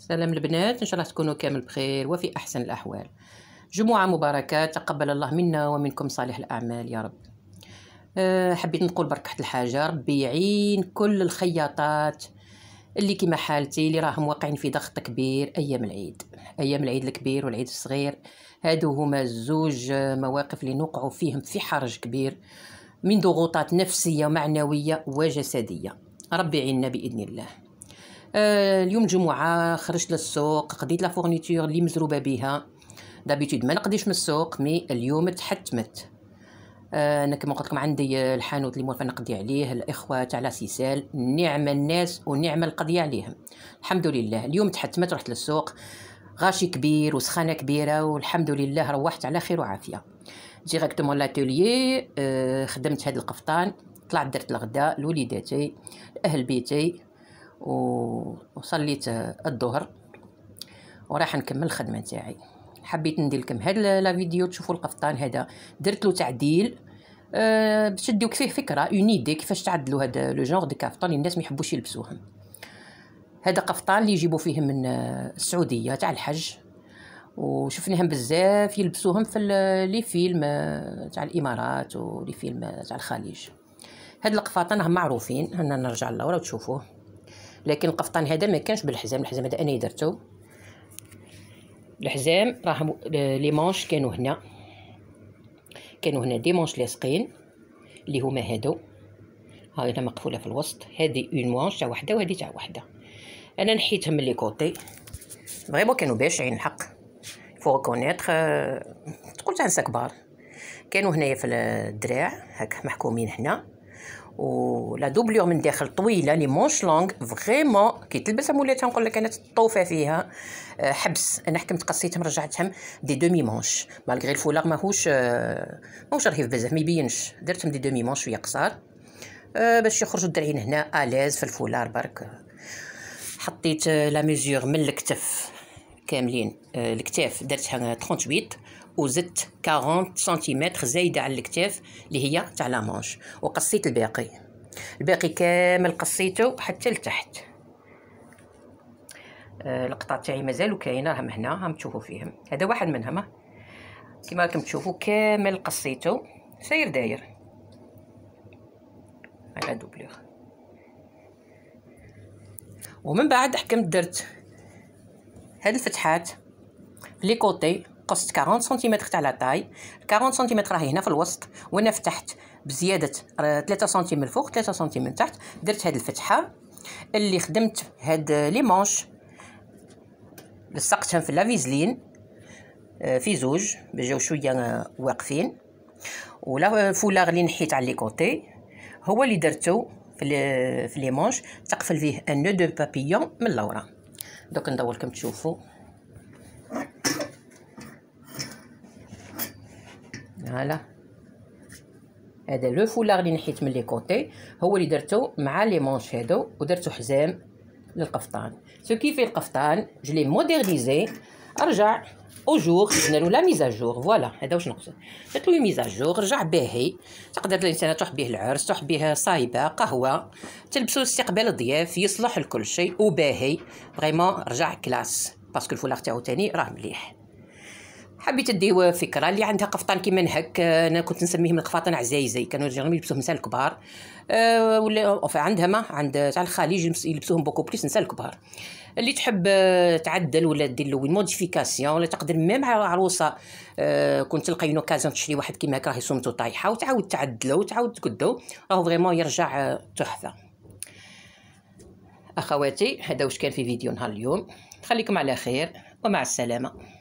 سلام البنات ان شاء الله تكونوا كامل بخير وفي احسن الاحوال جمعه مباركه تقبل الله منا ومنكم صالح الاعمال يا رب آه، حبيت نقول بركه الحاجه ربي يعين كل الخياطات اللي كيما حالتي اللي راهم واقعين في ضغط كبير ايام العيد ايام العيد الكبير والعيد الصغير هادو هما زوج مواقف اللي نوقعوا فيهم في حرج كبير من ضغوطات نفسيه ومعنويه وجسديه ربي يعيننا باذن الله آه، اليوم جمعه خرجت للسوق قضيت لا فورنيتور اللي مزروبه بها دابيتود ما نقضيش من السوق مي اليوم تحتمت آه، انا كما قلت لكم عندي الحانوت اللي موافق نقضي عليه الاخوه تاع سيسال نعم الناس ونعم القضيه عليهم الحمد لله اليوم تحتمت رحت للسوق غاشي كبير وسخانه كبيره والحمد لله روحت على خير وعافيه ديريكتومون لاتوليي آه، خدمت هذا القفطان طلعت درت الغداء لوليداتي لاهل بيتي وصليت الظهر وراح نكمل الخدمه تاعي حبيت ندير لكم هاد لا فيديو تشوفوا القفطان هذا درت له تعديل أه باش تديوك فيه فكره اون ايدي كيفاش تعدلوا هاد لو جونغ دي كافطان الناس ما يحبوش يلبسوهم هذا قفطان اللي يجيبوا فيه من آه، السعوديه تاع الحج وشفناهم بزاف يلبسوهم في لي فيلم آه، تاع الامارات ولي فيلم آه، تاع الخليج هاد القفاطان راهم معروفين هنا نرجع لورا وتشوفوه لكن القفطان هذا ما كانش بالحزام الحزام هذا انا درته الحزام راه لي مونش كانوا هنا كانوا هنا دي مونش لاصقين اللي هما هادو ها هنا مقفوله في الوسط هذه اون مونش تاع وحده وهذه تاع وحده انا نحيتهم من لي كوتي فريمون كانوا باشعين الحق فو كونيتر آه، تقول تاع كبار كانوا هنايا في الدراع هاك محكومين هنا ولا دوبلور من داخل طويله لي مونش لونغ فريمون كي تلبسها مولاتها نقول لك انا الطوفه فيها آه، حبس انا حكمت قصيتهم رجعتهم دي دومي مونش مالغري الفولار ماهوش آه، ماهوش رهيف بزاف ما يبينش درتهم دي دومي مونش شويه قصار آه، باش يخرجوا الدرعين هنا اليز في الفولار برك حطيت لا ميزور من الكتف كاملين آه، الكتاف درتها 38 وزدت 40 سنتيمتر زايده على الكتاف اللي هي تاع لامونش وقصيت الباقي الباقي كامل قصيته حتى لتحت آه، القطع تاعي مازالو كاينه راهم هنا راهم تشوفوا فيهم هذا واحد منهم كما راكم تشوفوا كامل قصيته ساير داير على دوبليغ ومن بعد حكمت درت هاد الفتحات لي كوتي قصت 40 سنتيمتر تاع لا طاي 40 سنتيمتر راهي هنا في الوسط وانا فتحت بزياده 3 سنتيم من الفوق 3 سنتيم من تحت درت هاد الفتحه اللي خدمت هاد لي مونش لصقتهم في لافيزلين آه، في زوج بجاو شويه آه، واقفين ولا فولاغ اللي نحيت على لي كوتي هو اللي درتو في لي مونش تقفل فيه ان نو دو بابيون من لورا دوك ندور كم تشوفوا هلا هذا لو فولار اللي نحيت من لي كوتي هو اللي درتو مع لي مونش هادو ودرتو حزام للقفطان سو كيفي القفطان جلي موديرنيزي رجع او جور قلنا له لا ميزاجور فوالا هذا واش نقصد قلت له ميزاجور رجع باهي تقدر الانسان تروح به العرس تروح به صايبه قهوه تلبسو استقبال الضياف يصلح لكل شيء وباهي فريمون رجع كلاس باسكو الفولار تاعو تاني راه مليح حبيت اديو فكره اللي عندها قفطان كيما نهك آه، انا كنت نسميهم القفاطن عزايزي كانوا يجرهم يلبسوهم النساء الكبار آه، ولا عندها ما عند تاع الخليج يلبسوهم بوكو بليس النساء الكبار اللي تحب آه، تعدل ولا دير له موديفيكاسيون ولا تقدر ميم على عروسه كنت تلقاي اون تشري واحد كيما هكا راهي سمتو طايحه وتعاود تعدله وتعاود تقدو راهو فريمون يرجع تحفه اخواتي هذا واش كان في فيديو نهار اليوم خليكم على خير ومع السلامه